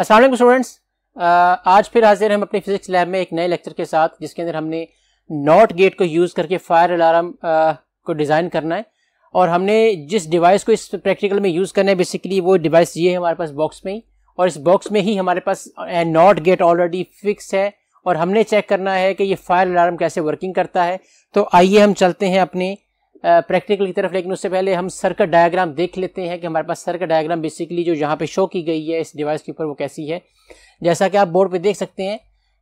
असल students uh, आज फिर हाजिर हम अपने फिजिक्स लैब में एक नए लेक्चर के साथ जिसके अंदर हमने नॉट गेट को यूज़ करके फायर अलार्म uh, को डिज़ाइन करना है और हमने जिस डिवाइस को इस प्रैक्टिकल में यूज़ करना है बेसिकली वो डिवाइस ये है हमारे पास बॉक्स में ही और इस बॉक्स में ही हमारे पास नॉट गेट ऑलरेडी फिक्स है और हमने चेक करना है कि ये फायर अलार्म कैसे वर्किंग करता है तो आइए हम चलते हैं अपने प्रैक्टिकल की तरफ लेकिन उससे पहले हम सर्कट डायग्राम देख लेते हैं कि हमारे पास सर्कट डायग्राम बेसिकली जो यहाँ पे शो की गई है इस डिवाइस के ऊपर वो कैसी है जैसा कि आप बोर्ड पे देख सकते हैं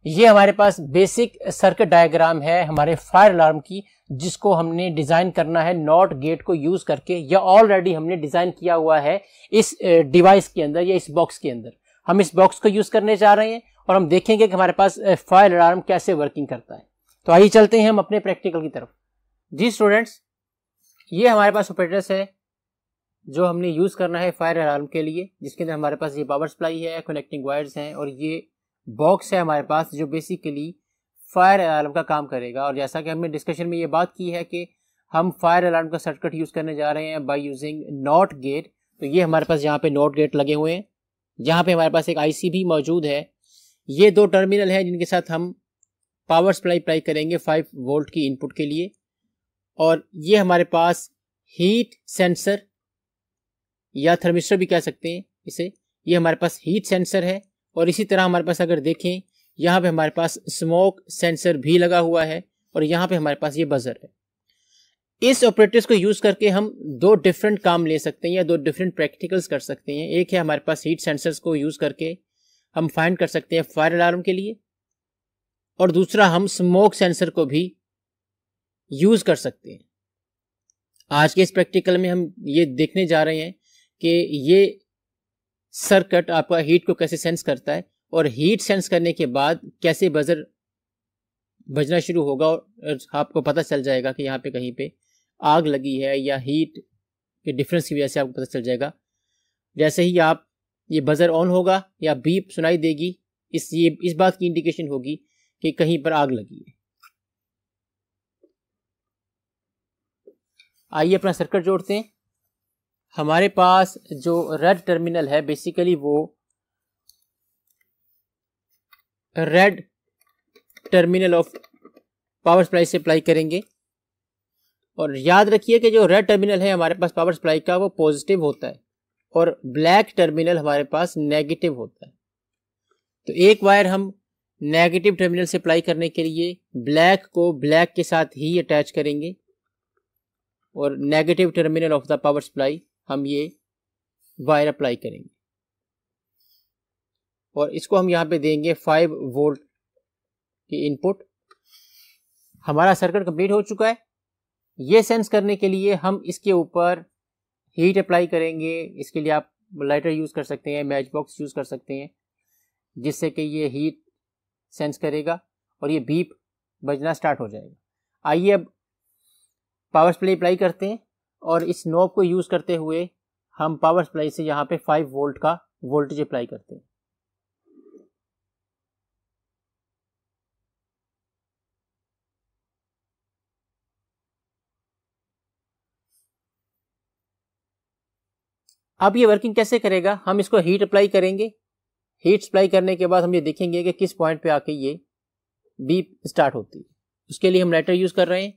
ये हमारे पास बेसिक सर्कट डायग्राम है हमारे फायर अलार्म की जिसको हमने डिज़ाइन करना है नॉट गेट को यूज़ करके या ऑलरेडी हमने डिज़ाइन किया हुआ है इस डिवाइस के अंदर या इस बॉक्स के अंदर हम इस बॉक्स को यूज़ करने जा रहे हैं और हम देखेंगे कि हमारे पास फायर अलार्म कैसे वर्किंग करता है तो आइए चलते हैं हम अपने प्रैक्टिकल की तरफ जी स्टूडेंट्स ये हमारे पास ऑपरेटर्स है जो हमने यूज़ करना है फायर अलार्म के लिए जिसके अंदर हमारे पास ये पावर सप्लाई है कनेक्टिंग वायर्स हैं और ये बॉक्स है हमारे पास जो बेसिकली फायर अलार्म का काम करेगा और जैसा कि हमने डिस्कशन में ये बात की है कि हम फायर अलार्म का सर्टकट यूज़ करने जा रहे हैं बाई यूजिंग नॉट गेट तो ये हमारे पास यहाँ पे नॉट गेट लगे हुए हैं जहाँ पे हमारे पास एक आईसी भी मौजूद है ये दो टर्मिनल हैं जिनके साथ हम पावर सप्लाई अप्लाई करेंगे फाइव वोल्ट की इनपुट के लिए और ये हमारे पास हीट सेंसर या थर्मिस्टर भी कह सकते हैं इसे ये हमारे पास हीट सेंसर है और इसी तरह हमारे पास अगर देखें यहाँ पे हमारे पास स्मोक सेंसर भी लगा हुआ है और यहाँ पे हमारे पास ये बजर है इस ऑपरेटर्स को यूज़ करके हम दो डिफरेंट काम ले सकते हैं या दो डिफरेंट प्रैक्टिकल्स कर सकते हैं एक है हमारे पास हीट सेंसर्स को यूज़ करके हम फाइंड कर सकते हैं फायर अलार्म के लिए और दूसरा हम स्मोक सेंसर को भी यूज़ कर सकते हैं आज के इस प्रैक्टिकल में हम ये देखने जा रहे हैं कि ये सर्कट आपका हीट को कैसे सेंस करता है और हीट सेंस करने के बाद कैसे बजर बजना शुरू होगा और आपको पता चल जाएगा कि यहाँ पे कहीं पे आग लगी है या हीट के डिफरेंस की वजह से आपको पता चल जाएगा जैसे ही आप ये बजर ऑन होगा या बीप सुनाई देगी इस ये इस बात की इंडिकेशन होगी कि कहीं पर आग लगी है आइए अपना सर्किट जोड़ते हैं हमारे पास जो रेड टर्मिनल है बेसिकली वो red terminal of power supply से अप्लाई करेंगे और याद रखिए कि जो रेड टर्मिनल है हमारे पास पावर सप्लाई का वो पॉजिटिव होता है और ब्लैक टर्मिनल हमारे पास नेगेटिव होता है तो एक वायर हम नेगेटिव टर्मिनल से अप्लाई करने के लिए ब्लैक को ब्लैक के साथ ही अटैच करेंगे और negative terminal of the power supply हम ये वायर अप्लाई करेंगे और इसको हम यहाँ पे देंगे फाइव वोल्ट की इनपुट हमारा सर्किट कंप्लीट हो चुका है ये सेंस करने के लिए हम इसके ऊपर हीट अप्लाई करेंगे इसके लिए आप लाइटर यूज़ कर सकते हैं मैच बॉक्स यूज़ कर सकते हैं जिससे कि ये हीट सेंस करेगा और ये बीप बजना स्टार्ट हो जाएगा आइए अब पावर सप्लाई अप्लाई करते हैं और इस नोब को यूज़ करते हुए हम पावर सप्लाई से यहाँ पे 5 वोल्ट का वोल्टेज अप्लाई करते हैं अब ये वर्किंग कैसे करेगा हम इसको हीट अप्लाई करेंगे हीट सप्लाई करने के बाद हम ये देखेंगे कि किस पॉइंट पे आके ये बीप स्टार्ट होती है उसके लिए हम लाइटर यूज़ कर रहे हैं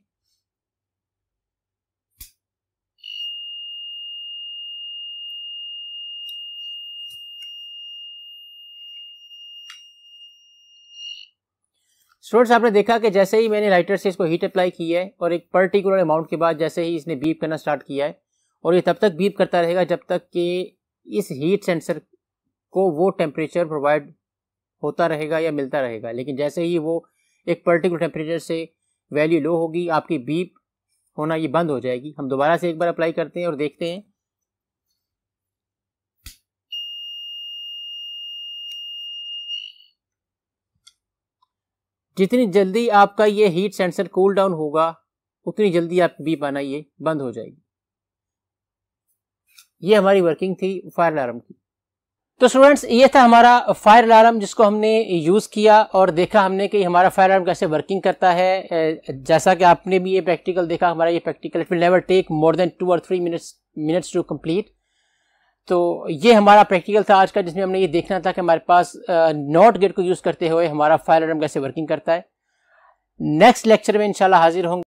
स्टूडेंट्स आपने देखा कि जैसे ही मैंने लाइटर से इसको हीट अप्लाई की है और एक पर्टिकुलर अमाउंट के बाद जैसे ही इसने बीप करना स्टार्ट किया है और ये तब तक बीप करता रहेगा जब तक कि इस हीट सेंसर को वो टेम्परेचर प्रोवाइड होता रहेगा या मिलता रहेगा लेकिन जैसे ही वो एक पर्टिकुलर टेम्परेचर से वैल्यू लो होगी आपकी बीप होना ये बंद हो जाएगी हम दोबारा से एक बार अप्लाई करते हैं और देखते हैं जितनी जल्दी आपका ये हीट सेंसर कूल डाउन होगा उतनी जल्दी आपकी बीप आना ये बंद हो जाएगी ये हमारी वर्किंग थी फायर अलार्म की तो स्टूडेंट्स ये था हमारा फायर अलार्म जिसको हमने यूज़ किया और देखा हमने कि हमारा फायर अलार्म कैसे वर्किंग करता है जैसा कि आपने भी ये प्रैक्टिकल देखा हमारा ये practical it will never take more than two और three minutes minutes to complete तो ये हमारा प्रैक्टिकल था आज का जिसमें हमने ये देखना था कि हमारे पास नॉट गेट को यूज़ करते हुए हमारा फायर अलार्म कैसे वर्किंग करता है नेक्स्ट लेक्चर में इंशाल्लाह हाजिर होंगे